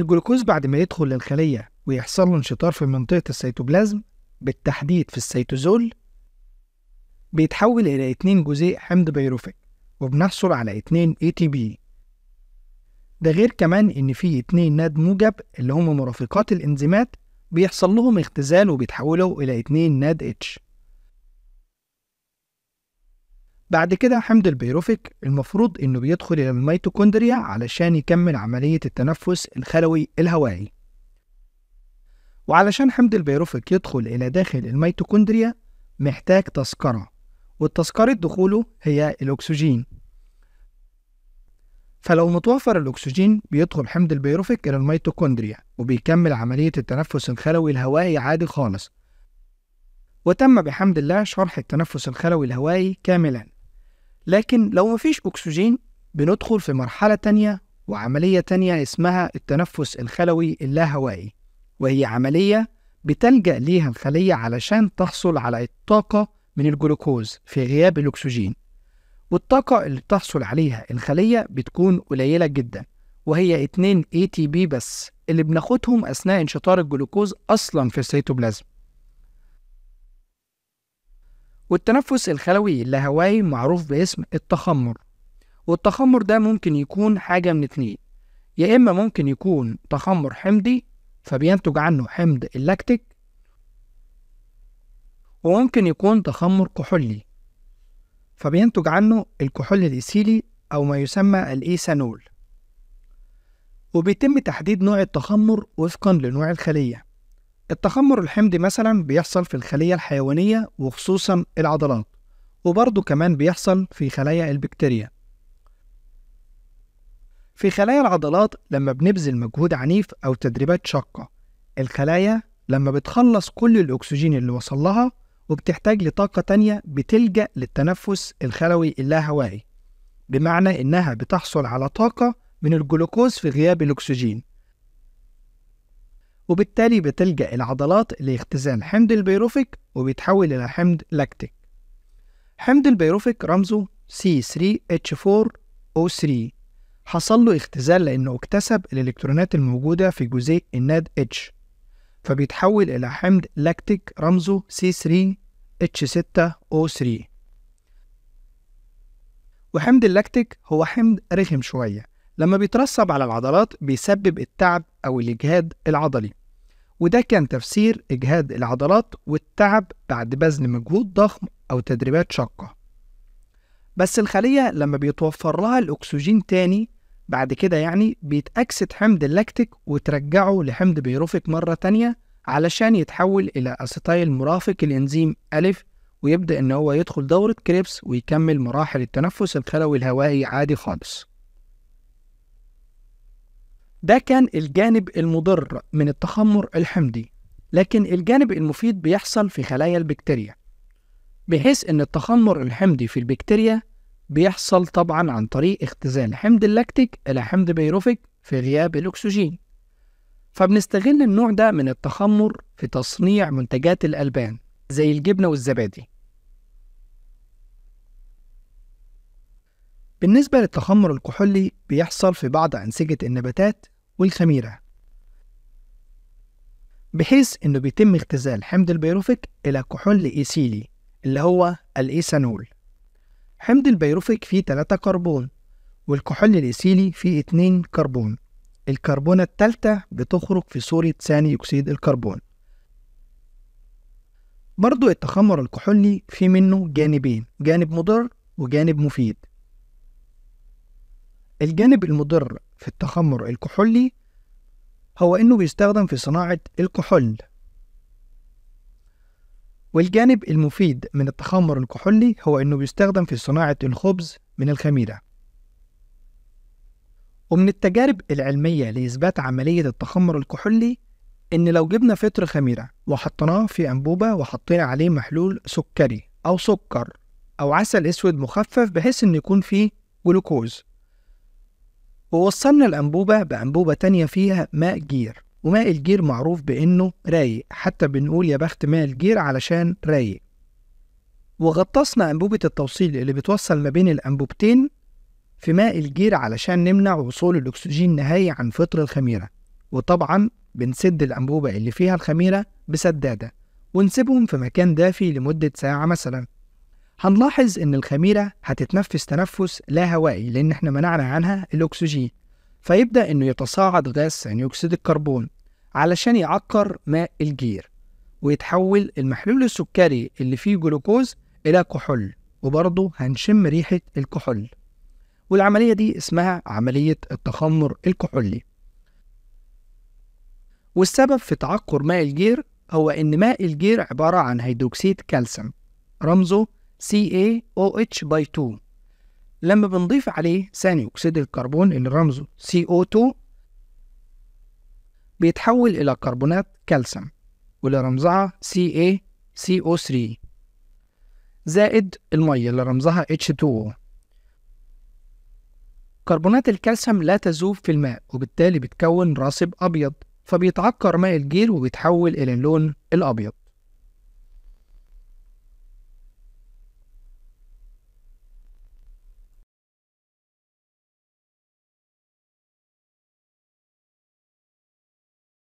الجلوكوز بعد ما يدخل للخلية ويحصل له انشطار في منطقة السيتوبلازم بالتحديد في السيتوزول بيتحول إلى اتنين جزيء حمض بيروفيك وبنحصل على اتنين اي تي بي ده غير كمان إن في اتنين ناد موجب اللي هم مرافقات الإنزيمات بيحصل لهم اختزال وبيتحولوا إلى اتنين ناد اتش بعد كده حمض البيروفيك المفروض انه بيدخل الى الميتوكوندريا علشان يكمل عملية التنفس الخلوي الهوائي وعلشان حمض البيروفيك يدخل الى داخل الميتوكوندريا محتاج تذكرة والتذكرة دخوله هي الأكسجين فلو متوفر الأكسجين بيدخل حمض البيروفيك إلى الميتوكوندريا وبيكمل عملية التنفس الخلوي الهوائي عادي خالص وتم بحمد الله شرح التنفس الخلوي الهوائي كاملا لكن لو مفيش أكسجين بندخل في مرحلة تانية وعملية تانية اسمها التنفس الخلوي اللاهوائي وهي عملية بتلجأ ليها الخلية علشان تحصل على الطاقة من الجلوكوز في غياب الأكسجين والطاقة اللي بتحصل عليها الخلية بتكون قليلة جدا وهي 2 ATP بس اللي بناخدهم أثناء انشطار الجلوكوز أصلا في السيتوبلازم والتنفس الخلوي اللاهوائي معروف باسم التخمر والتخمر ده ممكن يكون حاجة من اتنين يا إما ممكن يكون تخمر حمضي فبينتج عنه حمض اللاكتيك وممكن يكون تخمر كحولي فبينتج عنه الكحول الإيثيلي أو ما يسمى الإيثانول وبيتم تحديد نوع التخمر وفقا لنوع الخلية التخمر الحمضي مثلا بيحصل في الخلية الحيوانية وخصوصا العضلات وبرضه كمان بيحصل في خلايا البكتيريا في خلايا العضلات لما بنبذل مجهود عنيف أو تدريبات شاقة الخلايا لما بتخلص كل الأكسجين اللي وصلها وبتحتاج لطاقة تانية بتلجأ للتنفس الخلوي اللاهوائي بمعنى إنها بتحصل على طاقة من الجلوكوز في غياب الأكسجين وبالتالي بتلجأ العضلات لاختزال حمض البيروفيك وبيتحول إلى حمض لاكتيك حمض البيروفيك رمزه C3H4O3 حصل له اختزال لأنه اكتسب الإلكترونات الموجودة في جزيء الناد H فبيتحول إلى حمض لاكتيك رمزه C3H6O3 وحمض اللاكتيك هو حمض رخم شوية لما بيترسب على العضلات بيسبب التعب أو الإجهاد العضلي وده كان تفسير إجهاد العضلات والتعب بعد بذل مجهود ضخم أو تدريبات شاقة بس الخلية لما بيتوفر لها الأكسجين تاني بعد كده يعني بيتأكسد حمض اللاكتيك وترجعه لحمض بيروفيك مرة تانية علشان يتحول إلى أسيتايل مرافق الإنزيم ألف ويبدأ إن هو يدخل دورة كريبس ويكمل مراحل التنفس الخلوي الهوائي عادي خالص ده كان الجانب المضر من التخمر الحمضي لكن الجانب المفيد بيحصل في خلايا البكتيريا بحيث ان التخمر الحمضي في البكتيريا بيحصل طبعا عن طريق اختزال حمض اللاكتيك الى حمض بيروفيك في غياب الاكسجين فبنستغل النوع ده من التخمر في تصنيع منتجات الالبان زي الجبنه والزبادي بالنسبة للتخمر الكحولي بيحصل في بعض أنسجة النباتات والخميرة بحيث إنه بيتم اختزال حمض البيروفيك إلى كحول إيسيلي اللي هو الإيثانول حمض البيروفيك فيه 3 كربون والكحول الإيسيلي فيه 2 كربون الكربونة التالتة بتخرج في صورة ثاني أكسيد الكربون برضو التخمر الكحولي فيه منه جانبين جانب مضر وجانب مفيد الجانب المضر في التخمر الكحولي هو إنه بيستخدم في صناعة الكحول والجانب المفيد من التخمر الكحولي هو إنه بيستخدم في صناعة الخبز من الخميرة ومن التجارب العلمية لإثبات عملية التخمر الكحولي إن لو جبنا فطر خميرة وحطيناه في أنبوبة وحطينا عليه محلول سكري أو سكر أو عسل أسود مخفف بحيث إن يكون فيه جلوكوز ووصلنا الأنبوبة بأنبوبة تانية فيها ماء جير وماء الجير معروف بإنه رايق حتى بنقول يا بخت ماء الجير علشان رايق وغطسنا أنبوبة التوصيل اللي بتوصل ما بين الأنبوبتين في ماء الجير علشان نمنع وصول الأكسجين نهائي عن فطر الخميرة وطبعا بنسد الأنبوبة اللي فيها الخميرة بسدادة ونسيبهم في مكان دافي لمدة ساعة مثلاً هنلاحظ إن الخميرة هتتنفس تنفس لا هوائي لأن إحنا منعنا عنها الأكسجين فيبدأ إنه يتصاعد غاز ثاني أكسيد الكربون علشان يعكر ماء الجير ويتحول المحلول السكري اللي فيه جلوكوز إلى كحول وبرضه هنشم ريحة الكحول والعملية دي اسمها عملية التخمر الكحولي والسبب في تعكر ماء الجير هو إن ماء الجير عبارة عن هيدروكسيد كالسيوم رمزه CaOH by 2 لما بنضيف عليه ثاني أكسيد الكربون اللي رمزه CO2 بيتحول إلى كربونات كالسيوم واللي رمزها CaCO3 زائد المية اللي رمزها H2O كربونات الكالسيوم لا تذوب في الماء وبالتالي بتكون راسب أبيض فبيتعكر ماء الجير وبيتحول إلى اللون الأبيض